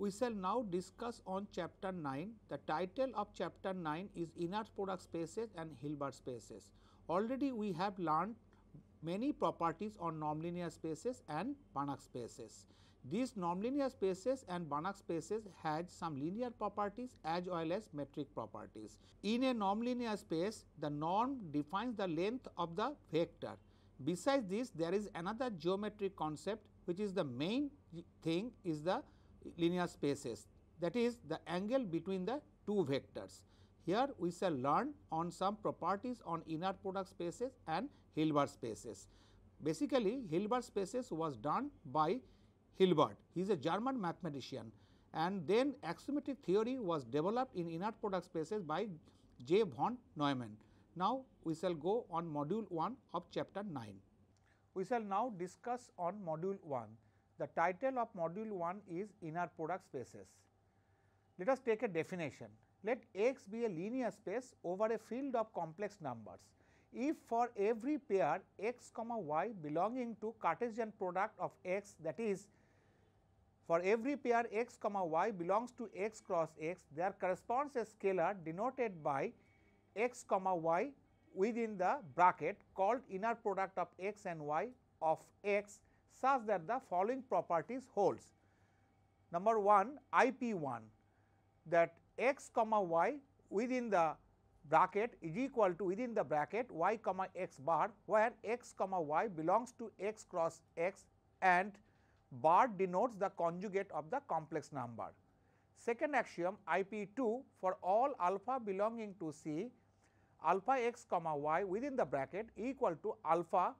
We shall now discuss on chapter 9. The title of chapter 9 is inner product spaces and Hilbert spaces. Already we have learned many properties on nonlinear spaces and Banach spaces. These nonlinear spaces and Banach spaces had some linear properties as well as metric properties. In a nonlinear space, the norm defines the length of the vector. Besides this, there is another geometric concept which is the main thing is the linear spaces that is the angle between the two vectors. Here we shall learn on some properties on inner product spaces and Hilbert spaces. Basically Hilbert spaces was done by Hilbert, he is a German mathematician and then axiomatic theory was developed in inner product spaces by J von Neumann. Now we shall go on module 1 of chapter 9. We shall now discuss on module 1 the title of module 1 is inner product spaces. Let us take a definition. Let X be a linear space over a field of complex numbers. If for every pair X comma Y belonging to Cartesian product of X that is for every pair X comma Y belongs to X cross X there corresponds a scalar denoted by X comma Y within the bracket called inner product of X and Y of X such that the following properties holds. Number 1 IP1 that x comma y within the bracket is equal to within the bracket y comma x bar where x comma y belongs to x cross x and bar denotes the conjugate of the complex number. Second axiom IP2 for all alpha belonging to C alpha x comma y within the bracket equal to alpha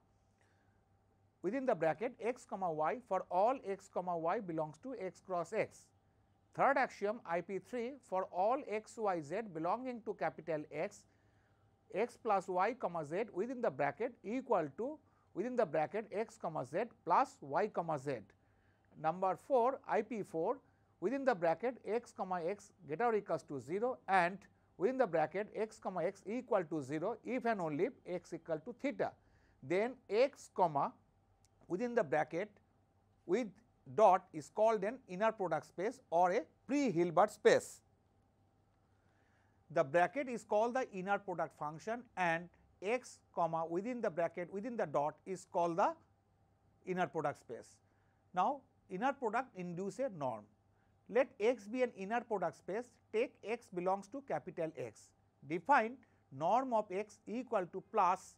within the bracket x comma y for all x comma y belongs to x cross x. Third axiom IP3 for all x y z belonging to capital X, x plus y comma z within the bracket equal to within the bracket x comma z plus y comma z. Number 4 IP4 within the bracket x comma x get or equals to 0 and within the bracket x comma x equal to 0 if and only if x equal to theta. Then x comma within the bracket with dot is called an inner product space or a pre-Hilbert space. The bracket is called the inner product function and x comma within the bracket within the dot is called the inner product space. Now, inner product induce a norm. Let x be an inner product space, take x belongs to capital X. Define norm of x equal to plus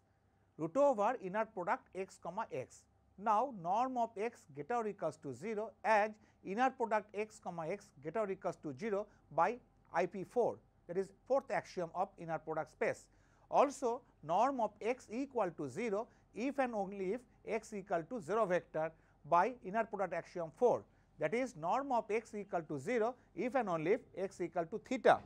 root over inner product x comma x. Now, norm of x greater or equals to 0 as inner product x comma x greater or equals to 0 by IP 4 that is fourth axiom of inner product space. Also, norm of x equal to 0 if and only if x equal to 0 vector by inner product axiom 4 that is norm of x equal to 0 if and only if x equal to theta.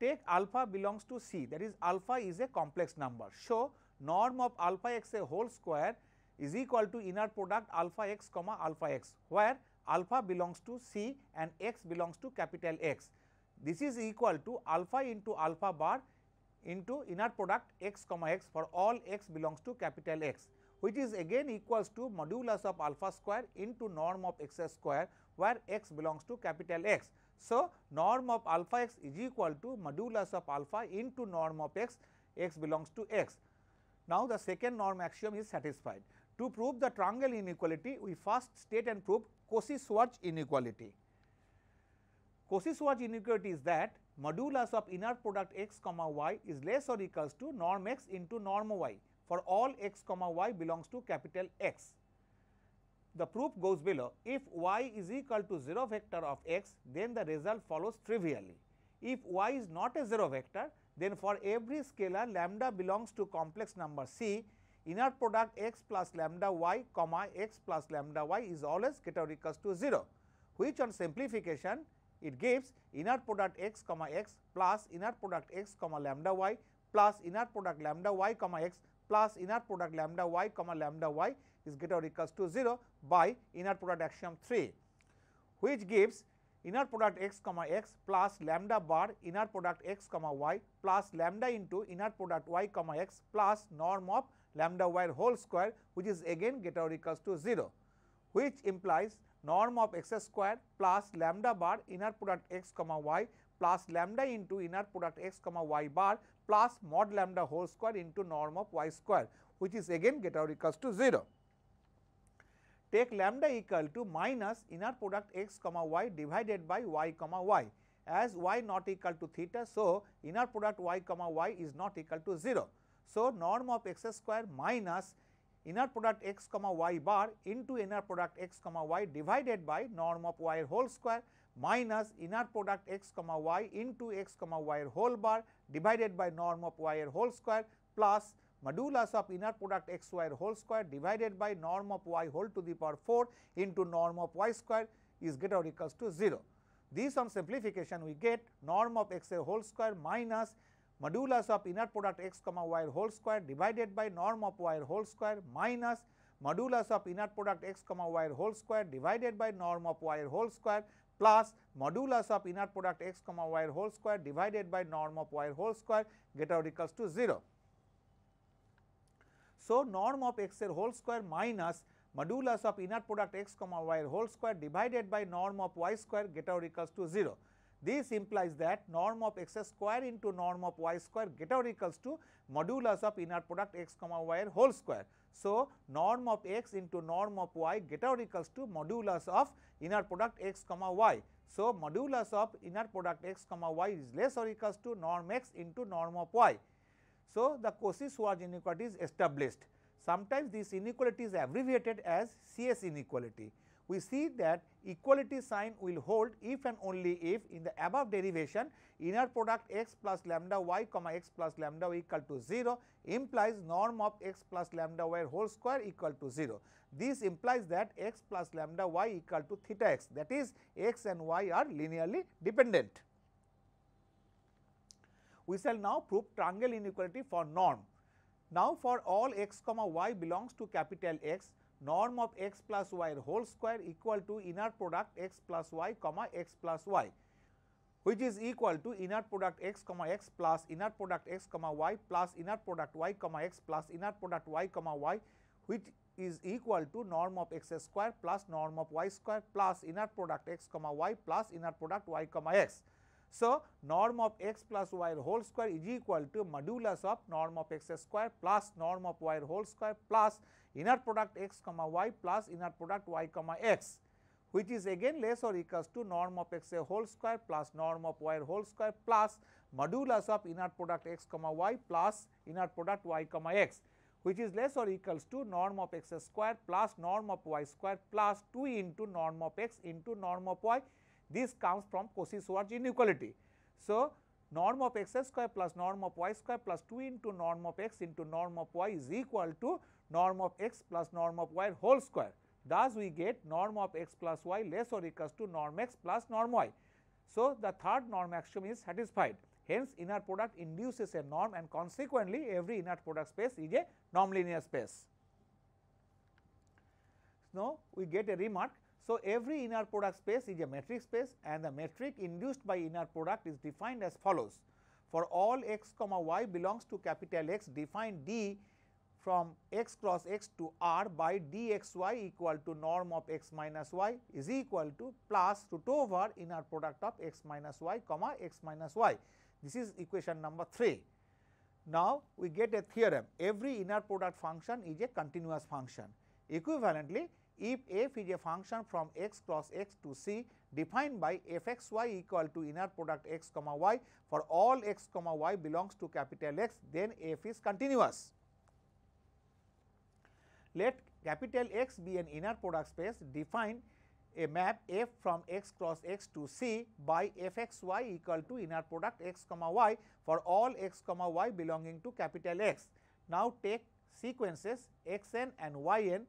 Take alpha belongs to C that is alpha is a complex number. So, norm of alpha x a whole square is equal to inner product alpha x comma alpha x where alpha belongs to C and x belongs to capital X. This is equal to alpha into alpha bar into inner product x comma x for all x belongs to capital X which is again equals to modulus of alpha square into norm of x square where x belongs to capital X. So, norm of alpha x is equal to modulus of alpha into norm of x, x belongs to x. Now, the second norm axiom is satisfied. To prove the triangle inequality, we first state and prove Cauchy-Schwarz inequality. Cauchy-Schwarz inequality is that modulus of inner product x comma y is less or equals to norm x into norm y for all x comma y belongs to capital X. The proof goes below, if y is equal to 0 vector of x, then the result follows trivially. If y is not a 0 vector, then for every scalar lambda belongs to complex number C, inner product x plus lambda y comma x plus lambda y is always greater equals to 0, which on simplification it gives inner product x comma x plus inner product x comma lambda y plus inner product lambda y comma x plus inner product lambda y comma lambda y is greater or equals to 0 by inner product axiom 3, which gives inner product x comma x plus lambda bar inner product x comma y plus lambda into inner product y comma x plus norm of lambda y whole square which is again greater or equals to 0 which implies norm of x square plus lambda bar inner product x comma y plus lambda into inner product x comma y bar plus mod lambda whole square into norm of y square which is again greater or equals to 0 take lambda equal to minus inner product x comma y divided by y comma y as y not equal to theta. So, inner product y comma y is not equal to 0. So, norm of x square minus inner product x comma y bar into inner product x comma y divided by norm of y whole square minus inner product x comma y into x comma y whole bar divided by norm of y whole square plus modulus of inner product xy whole square divided by norm of y whole to the power 4 into norm of y square is greater or equals to 0. This on simplification we get norm of x a whole square minus modulus of inner product x comma y whole square divided by norm of y whole square minus modulus of inner product x comma y whole square divided by norm of y whole square plus modulus of inner product x comma y whole square divided by norm of y whole square greater or equals to 0. So, norm of x r whole square minus modulus of inner product x comma y whole square divided by norm of y square get out equals to 0. This implies that norm of x square into norm of y square get out equals to modulus of inner product x comma y whole square. So, norm of x into norm of y get out equals to modulus of inner product x comma y. So, modulus of inner product x comma y is less or equals to norm x into norm of y. So, the Cauchy-Schwarz inequality is established. Sometimes this inequality is abbreviated as CS inequality. We see that equality sign will hold if and only if in the above derivation inner product x plus lambda y comma x plus lambda y equal to 0 implies norm of x plus lambda y whole square equal to 0. This implies that x plus lambda y equal to theta x that is x and y are linearly dependent. We shall now prove triangle inequality for norm. Now for all x comma y belongs to capital X, norm of x plus y whole square equal to inner product x plus y comma x plus y which is equal to inner product x comma x plus inner product x comma y plus inner product y comma x plus inner product y comma y which is equal to norm of x square plus norm of y square plus inner product x comma y plus inner product y comma x. So, norm of x plus y whole square is equal to modulus of norm of x square plus norm of y whole square plus inner product x comma y plus inner product y comma x which is again less or equals to norm of x a whole square plus norm of y whole square plus modulus of inner product x comma y plus inner product y comma x which is less or equals to norm of x square plus norm of y square plus 2 into norm of x into norm of y this comes from cauchy Schwarz inequality. So, norm of x square plus norm of y square plus 2 into norm of x into norm of y is equal to norm of x plus norm of y whole square. Thus, we get norm of x plus y less or equals to norm x plus norm y. So, the third norm axiom is satisfied. Hence, inner product induces a norm and consequently, every inner product space is a non-linear space. Now, we get a remark so, every inner product space is a metric space and the metric induced by inner product is defined as follows. For all x comma y belongs to capital X define D from x cross x to R by dxy equal to norm of x minus y is equal to plus root over inner product of x minus y comma x minus y. This is equation number 3. Now, we get a theorem every inner product function is a continuous function. Equivalently, if f is a function from x cross x to c defined by f x y equal to inner product x comma y for all x comma y belongs to capital X then f is continuous. Let capital X be an inner product space define a map f from x cross x to c by f x y equal to inner product x comma y for all x comma y belonging to capital X. Now, take sequences x n and y n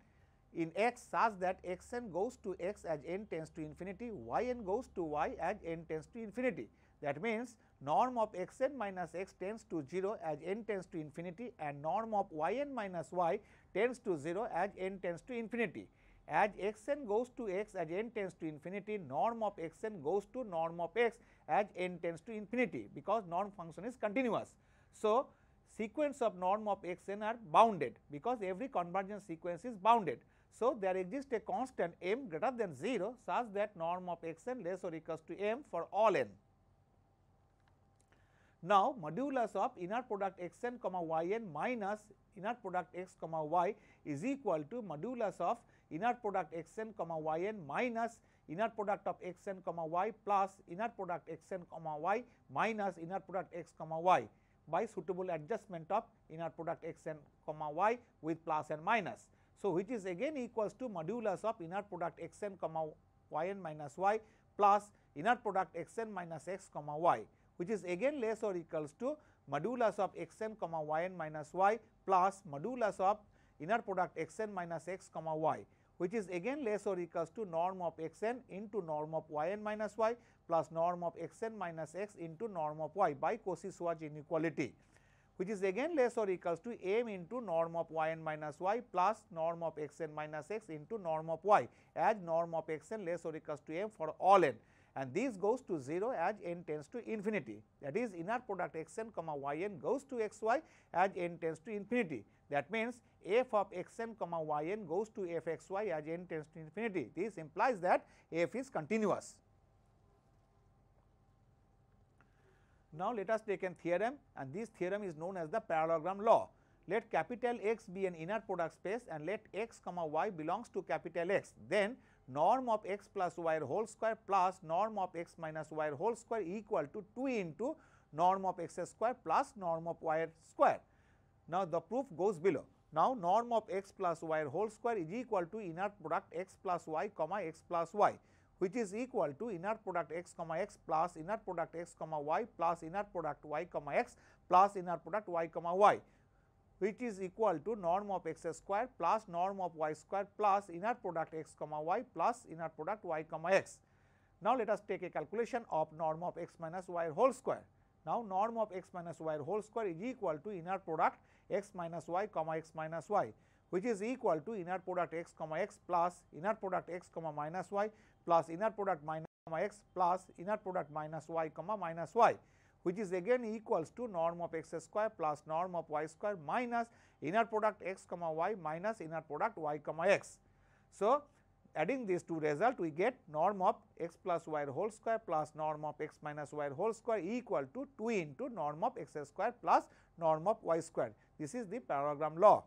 in x such that xn goes to x as n tends to infinity, yn goes to y as n tends to infinity. That means, norm of xn minus x tends to 0 as n tends to infinity and norm of yn minus y tends to 0 as n tends to infinity. As xn goes to x as n tends to infinity, norm of xn goes to norm of x as n tends to infinity because norm function is continuous. So, sequence of norm of xn are bounded because every convergence sequence is bounded. So, there exists a constant m greater than 0 such that norm of x n less or equals to m for all n. Now, modulus of inner product x n comma y n minus inner product x comma y is equal to modulus of inner product x n comma y n minus inner product of x n comma y plus inner product x n comma y minus inner product x comma y by suitable adjustment of inner product x n comma y with plus and minus. So, which is again equals to modulus of inner product x n comma y n minus y plus inner product x n minus x comma y which is again less or equals to modulus of x n comma y n minus y plus modulus of inner product x n minus x comma y which is again less or equals to norm of x n into norm of y n minus y plus norm of x n minus x into norm of y by Cauchy-Schwarz inequality which is again less or equals to m into norm of yn minus y plus norm of xn minus x into norm of y as norm of xn less or equals to m for all n and this goes to 0 as n tends to infinity that is inner product xn comma yn goes to xy as n tends to infinity that means f of xn comma yn goes to fxy as n tends to infinity this implies that f is continuous. Now let us take a theorem and this theorem is known as the parallelogram law. Let capital X be an inner product space and let x comma y belongs to capital X. Then norm of x plus y whole square plus norm of x minus y whole square equal to 2 into norm of x square plus norm of y square. Now the proof goes below. Now norm of x plus y whole square is equal to inner product x plus y comma x plus y which is equal to inner product x comma x plus inner product x comma y plus inner product y comma x plus inner product y comma y which is equal to norm of x square plus norm of y square plus inner product x comma y plus inner product y comma x. Now, let us take a calculation of norm of x minus y whole square. Now, norm of x minus y whole square is equal to inner product x minus y comma x minus y which is equal to inner product x comma x plus inner product x comma minus y plus inner product minus comma x plus inner product minus y comma minus y which is again equals to norm of x square plus norm of y square minus inner product x comma y minus inner product y comma x. So, adding these two result we get norm of x plus y whole square plus norm of x minus y whole square equal to 2 into norm of x square plus norm of y square. This is the parallelogram law.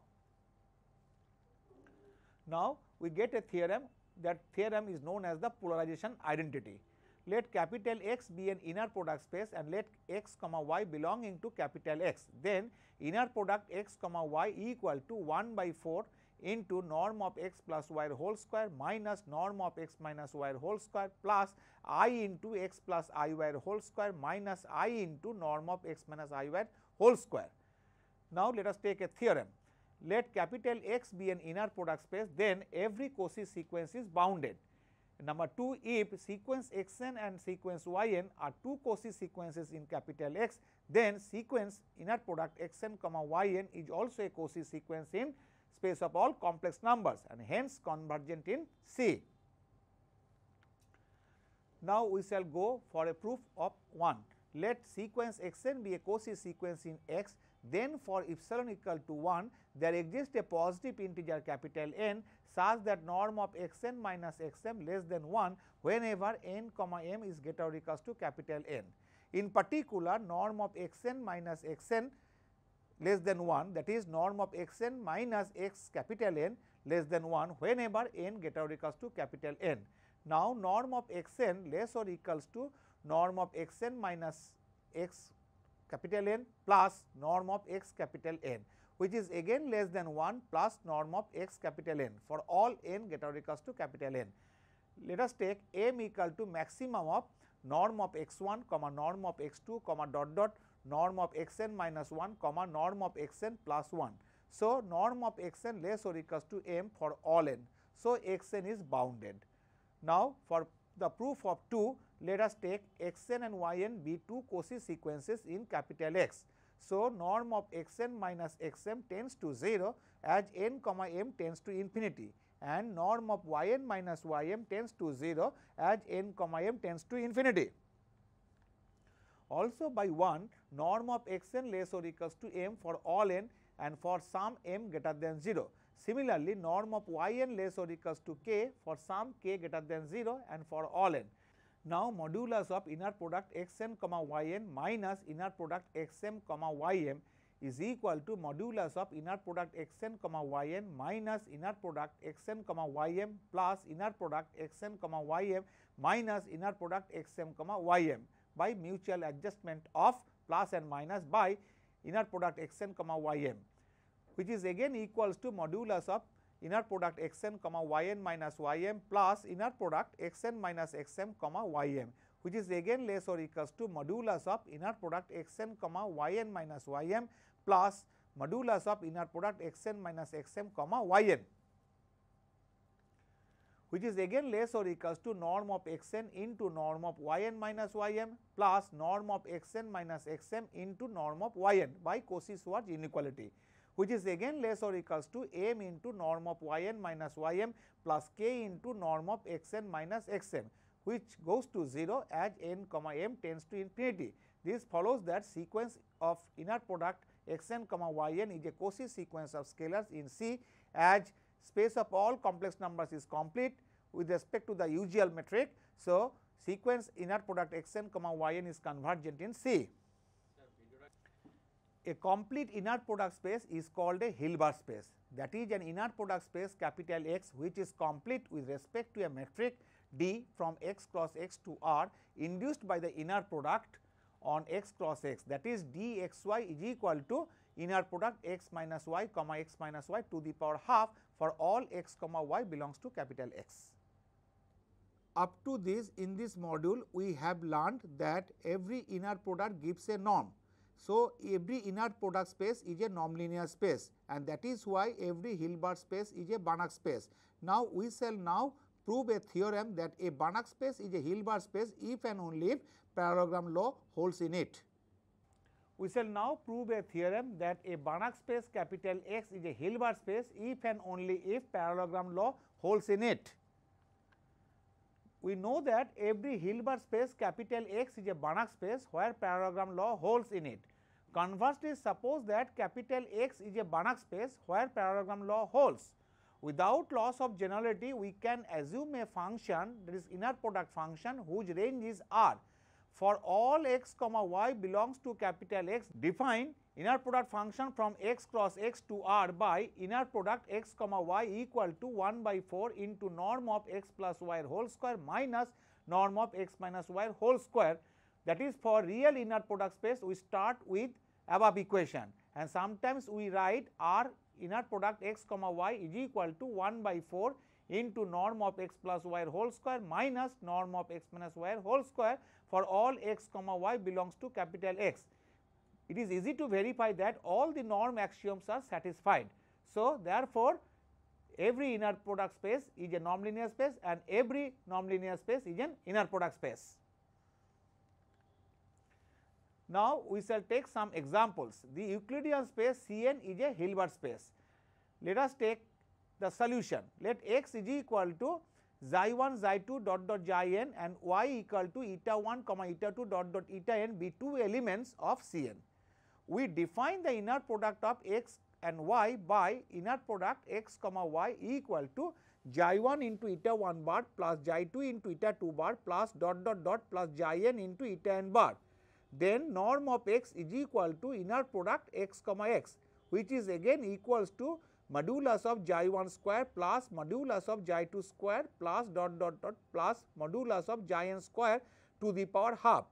Now, we get a theorem that theorem is known as the polarization identity. Let capital X be an inner product space and let x comma y belonging to capital X. Then inner product x comma y equal to 1 by 4 into norm of x plus y whole square minus norm of x minus y whole square plus i into x plus i y whole square minus i into norm of x minus i y whole square. Now, let us take a theorem let capital X be an inner product space then every Cauchy sequence is bounded. Number 2 if sequence xn and sequence yn are two Cauchy sequences in capital X then sequence inner product xn comma yn is also a Cauchy sequence in space of all complex numbers and hence convergent in C. Now we shall go for a proof of 1 let sequence xn be a Cauchy sequence in x, then for epsilon equal to 1 there exists a positive integer capital N such that norm of xn minus xm less than 1 whenever n comma m is greater or equals to capital N. In particular norm of xn minus xn less than 1 that is norm of xn minus x capital N less than 1 whenever n greater or equals to capital N. Now, norm of xn less or equals to norm of x n minus x capital N plus norm of x capital N which is again less than 1 plus norm of x capital N for all n greater or equals to capital N. Let us take m equal to maximum of norm of x 1 comma norm of x 2 comma dot dot norm of x n minus 1 comma norm of x n plus 1. So, norm of x n less or equals to m for all n. So, x n is bounded. Now, for the proof of 2 let us take xn and yn be two Cauchy sequences in capital X. So, norm of xn minus xm tends to 0 as n comma m tends to infinity and norm of yn minus ym tends to 0 as n comma m tends to infinity. Also by 1 norm of xn less or equals to m for all n and for some m greater than 0. Similarly, norm of yn less or equals to k for some k greater than 0 and for all n. Now modulus of inner product xn comma yn minus inner product xm comma ym is equal to modulus of inner product xn comma yn minus inner product xn comma ym plus inner product xn comma ym minus inner product xm comma ym by mutual adjustment of plus and minus by inner product xn comma ym which is again equals to modulus of inner product xn comma yn minus ym plus inner product xn minus xm comma ym which is again less or equals to modulus of inner product xn comma yn minus ym plus modulus of inner product xn minus xm comma yn which is again less or equals to norm of xn into norm of yn minus ym plus norm of xn minus xm into norm of yn by Cauchy-Schwarz inequality. which is again less or equals to m into norm of yn minus ym plus k into norm of xn minus xm which goes to 0 as n comma m tends to infinity. This follows that sequence of inner product xn comma yn is a Cauchy sequence of scalars in C as space of all complex numbers is complete with respect to the usual metric. So, sequence inner product xn comma yn is convergent in C a complete inner product space is called a Hilbert space. That is an inner product space capital X which is complete with respect to a metric D from X cross X to R induced by the inner product on X cross X that is DXY is equal to inner product X minus Y comma X minus Y to the power half for all X comma Y belongs to capital X. Up to this in this module we have learnt that every inner product gives a norm so, every inner product space is a nonlinear space and that is why every Hilbert space is a Banach space. Now, we shall now prove a theorem that a Banach space is a Hilbert space if and only if parallelogram law holds in it. We shall now prove a theorem that a Banach space capital X is a Hilbert space if and only if parallelogram law holds in it we know that every Hilbert space capital X is a Banach space where parallelogram law holds in it. Conversely, suppose that capital X is a Banach space where parallelogram law holds. Without loss of generality, we can assume a function that is inner product function whose range is R. For all x comma y belongs to capital X, define inner product function from x cross x to r by inner product x comma y equal to 1 by 4 into norm of x plus y whole square minus norm of x minus y whole square that is for real inner product space we start with above equation and sometimes we write r inner product x comma y is equal to 1 by 4 into norm of x plus y whole square minus norm of x minus y whole square for all x comma y belongs to capital X it is easy to verify that all the norm axioms are satisfied. So, therefore, every inner product space is a nonlinear space and every nonlinear space is an inner product space. Now, we shall take some examples. The Euclidean space Cn is a Hilbert space. Let us take the solution. Let x is equal to xi 1 xi 2 dot dot xi n and y equal to eta 1 comma eta 2 dot dot eta n be two elements of Cn we define the inner product of x and y by inner product x comma y equal to xi 1 into eta 1 bar plus xi 2 into eta 2 bar plus dot dot dot plus xi n into eta n bar. Then norm of x is equal to inner product x comma x which is again equals to modulus of xi 1 square plus modulus of xi 2 square plus dot dot dot plus modulus of xi n square to the power half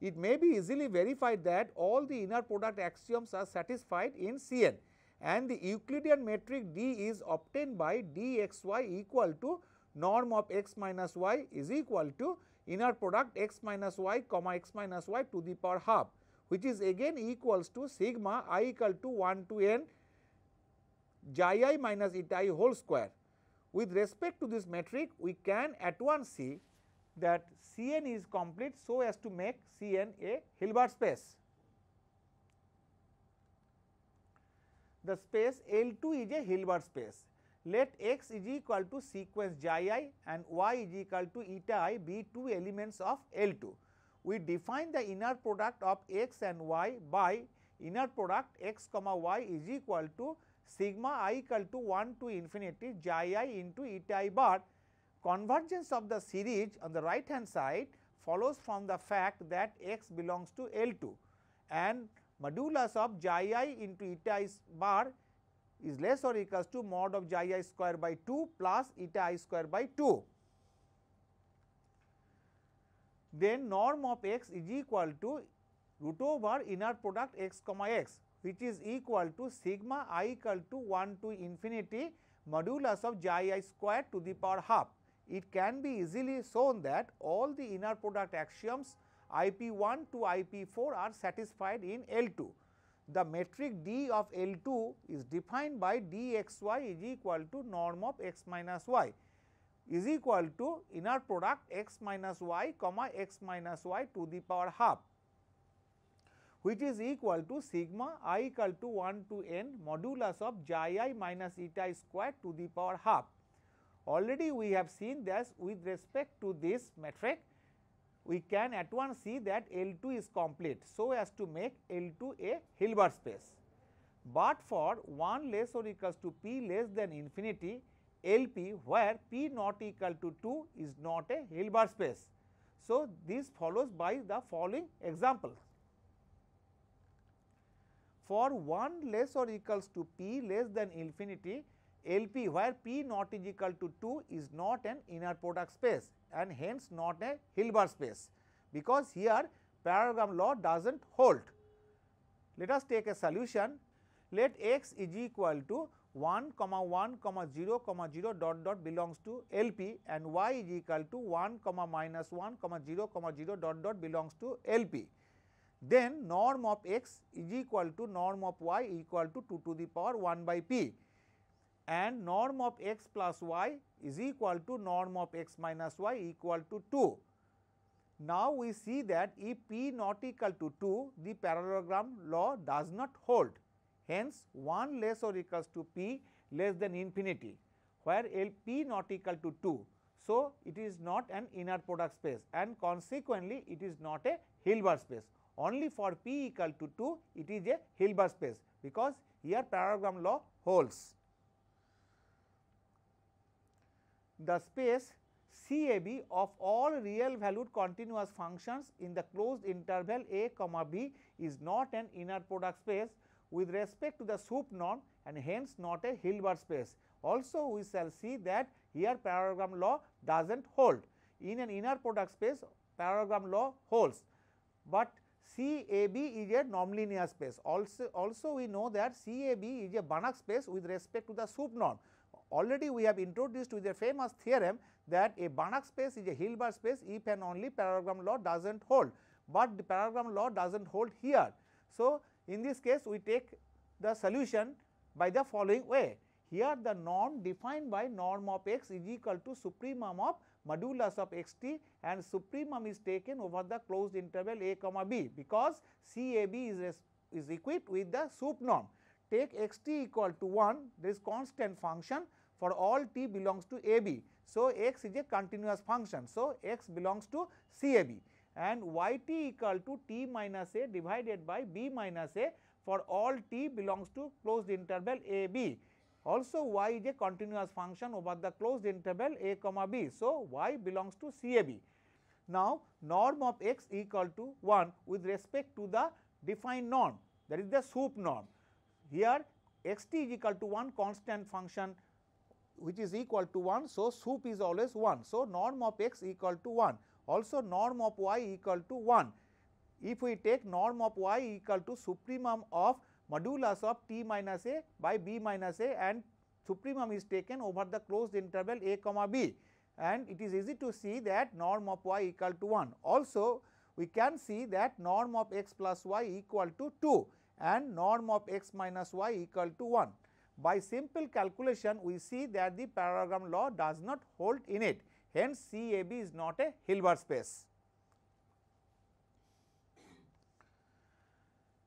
it may be easily verified that all the inner product axioms are satisfied in Cn and the Euclidean metric D is obtained by dxy equal to norm of x minus y is equal to inner product x minus y comma x minus y to the power half which is again equals to sigma i equal to 1 to n xi minus eta i whole square. With respect to this metric we can at once see that Cn is complete so as to make Cn a Hilbert space. The space L2 is a Hilbert space. Let x is equal to sequence xi i and y is equal to eta i be two elements of L2. We define the inner product of x and y by inner product x comma y is equal to sigma i equal to 1 to infinity xi i into eta i bar Convergence of the series on the right hand side follows from the fact that x belongs to L2 and modulus of xi i into eta i bar is less or equals to mod of xi i square by 2 plus eta i square by 2. Then norm of x is equal to root over inner product x comma x which is equal to sigma i equal to 1 to infinity modulus of xi i square to the power half it can be easily shown that all the inner product axioms IP1 to IP4 are satisfied in L2. The metric D of L2 is defined by dxy is equal to norm of x minus y is equal to inner product x minus y comma x minus y to the power half which is equal to sigma i equal to 1 to n modulus of xi i minus eta i square to the power half Already we have seen that with respect to this metric, we can at once see that L2 is complete so as to make L2 a Hilbert space. But for 1 less or equals to p less than infinity, LP where p not equal to 2 is not a Hilbert space. So, this follows by the following example. For 1 less or equals to p less than infinity, LP where P not is equal to 2 is not an inner product space and hence not a Hilbert space because here parallelogram law does not hold. Let us take a solution let x is equal to 1 comma 1 comma 0 comma 0 dot dot belongs to LP and y is equal to 1 comma minus 1 comma 0 comma 0 dot dot belongs to LP. Then norm of x is equal to norm of y equal to 2 to the power 1 by p and norm of x plus y is equal to norm of x minus y equal to 2. Now, we see that if p not equal to 2, the parallelogram law does not hold. Hence, 1 less or equals to p less than infinity, where L p not equal to 2. So, it is not an inner product space and consequently, it is not a Hilbert space. Only for p equal to 2, it is a Hilbert space because here parallelogram law holds. the space CAB of all real valued continuous functions in the closed interval a comma b is not an inner product space with respect to the soup norm and hence not a Hilbert space. Also we shall see that here parallelogram law does not hold. In an inner product space parallelogram law holds, but CAB is a non-linear space. Also, also we know that CAB is a Banach space with respect to the soup norm. Already we have introduced with a famous theorem that a Banach space is a Hilbert space if and only parallelogram law does not hold, but the parallelogram law does not hold here. So, in this case we take the solution by the following way. Here the norm defined by norm of x is equal to supremum of modulus of x t and supremum is taken over the closed interval a comma b because C a b is, is equipped with the sup norm. Take x t equal to 1 this constant function for all t belongs to AB. So, x is a continuous function. So, x belongs to CAB and yt equal to t minus a divided by b minus a for all t belongs to closed interval AB. Also y is a continuous function over the closed interval a comma b. So, y belongs to CAB. Now, norm of x equal to 1 with respect to the defined norm that is the SOOP norm. Here xt is equal to 1 constant function which is equal to 1. So, soup is always 1. So, norm of x equal to 1 also norm of y equal to 1. If we take norm of y equal to supremum of modulus of t minus a by b minus a and supremum is taken over the closed interval a comma b and it is easy to see that norm of y equal to 1. Also, we can see that norm of x plus y equal to 2 and norm of x minus y equal to 1. By simple calculation, we see that the parallelogram law does not hold in it. Hence, CAB is not a Hilbert space.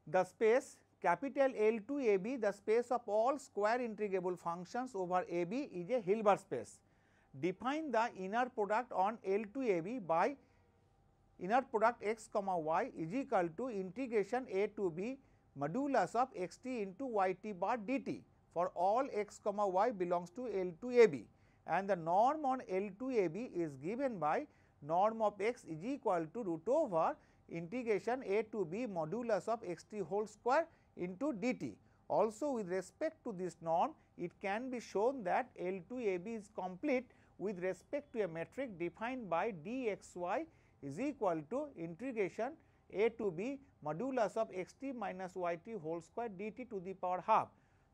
The space capital L to AB, the space of all square integrable functions over AB is a Hilbert space. Define the inner product on L to AB by inner product x comma y is equal to integration A to B modulus of x t into y t bar d t for all x comma y belongs to L two AB and the norm on L two AB is given by norm of x is equal to root over integration a to b modulus of x t whole square into dt. Also with respect to this norm, it can be shown that L two AB is complete with respect to a metric defined by dxy is equal to integration a to b modulus of x t minus y t whole square dt to the power half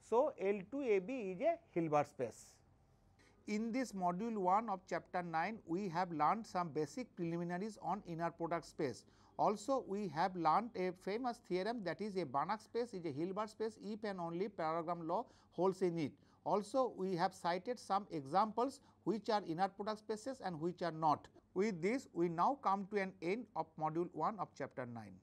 so, L2AB is a Hilbert space. In this module 1 of chapter 9, we have learned some basic preliminaries on inner product space. Also, we have learned a famous theorem that is a Banach space is a Hilbert space if and only parallelogram law holds in it. Also, we have cited some examples which are inner product spaces and which are not. With this, we now come to an end of module 1 of chapter 9.